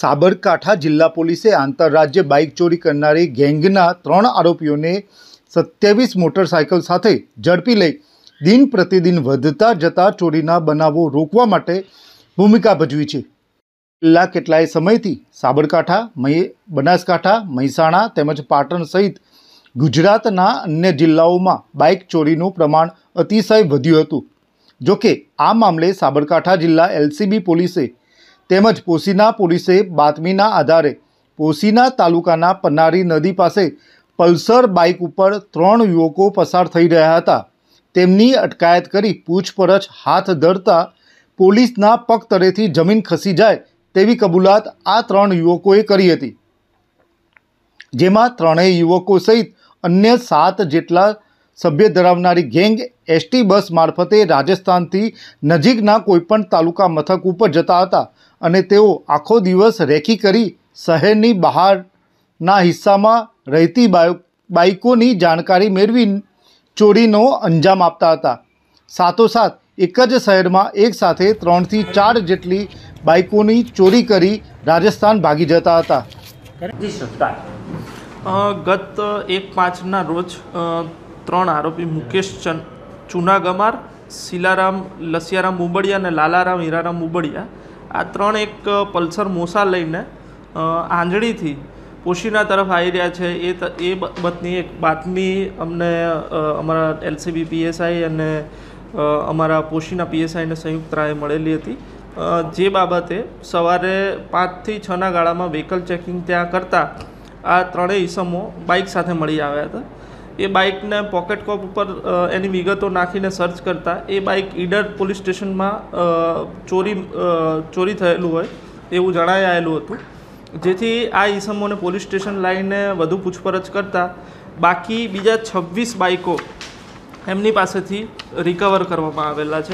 સાબરકાંઠા જિલ્લા પોલીસે આંતરરાજ્ય બાઇક ચોરી કરનારી ગેંગના ત્રણ આરોપીઓને સત્યાવીસ મોટરસાયકલ સાથે ઝડપી લઈ દિન પ્રતિદિન વધતા જતા ચોરીના બનાવો રોકવા માટે ભૂમિકા ભજવી છે છેલ્લા કેટલાય સમયથી સાબરકાંઠા બનાસકાંઠા મહેસાણા તેમજ પાટણ સહિત ગુજરાતના અન્ય જિલ્લાઓમાં બાઇક ચોરીનું પ્રમાણ અતિશય વધ્યું હતું જોકે આ મામલે સાબરકાંઠા જિલ્લા એલસીબી પોલીસે તેમજ પોશીના પોલીસે બાતમીના આધારે પોશીના તાલુકાના પન્નારી નદી પાસે પલ્સર બાઇક ઉપર ત્રણ યુવકો પસાર થઈ રહ્યા હતા તેમની અટકાયત કરી પૂછપરછ હાથ ધરતા પોલીસના પગતળેથી જમીન ખસી જાય તેવી કબૂલાત આ ત્રણ યુવકોએ કરી હતી જેમાં ત્રણેય યુવકો સહિત અન્ય સાત જેટલા સભ્ય ધરાવનારી ગેંગ એસટી બસ મારફતે રાજસ્થાનથી નજીકના કોઈપણ તાલુકા મથક ઉપર જતા હતા અને તેઓ આખો દિવસ રેકી કરી શહેરની બહારના હિસ્સામાં રહેતી બાઇકોની જાણકારી મેળવી ચોરીનો અંજામ આપતા હતા સાથોસાથ એક જ શહેરમાં એક સાથે ત્રણથી ચાર જેટલી બાઇકોની ચોરી કરી રાજસ્થાન ભાગી જતા હતા ગત એક પાંચના રોજ ત્રણ આરોપી મુકેશ ચુનાગમાર શીલારામ લસિયારામ મુંબડિયા અને લાલારામ હીરારામ મુંબડિયા આ ત્રણ એક પલ્સર મોસા લઈને આંજળીથી પોશીના તરફ આવી રહ્યા છે એ એ બાબતની એક બાતમી અમને અમારા એલસીબી પીએસઆઈ અને અમારા પોશીના પીએસઆઈને સંયુક્ત રાય મળેલી હતી જે બાબતે સવારે પાંચથી છના ગાળામાં વ્હીકલ ચેકિંગ ત્યાં કરતાં આ ત્રણેય ઈસમો બાઇક સાથે મળી આવ્યા હતા એ બાઇકને પોકેટ કોપ ઉપર એની વિગતો નાખીને સર્ચ કરતાં એ બાઇક ઈડર પોલીસ સ્ટેશનમાં ચોરી ચોરી થયેલું હોય એવું જણાઈ આવેલું હતું જેથી આ ઈસમોને પોલીસ સ્ટેશન લાવીને વધુ પૂછપરછ કરતા બાકી બીજા છવ્વીસ બાઇકો એમની પાસેથી રિકવર કરવામાં આવેલા છે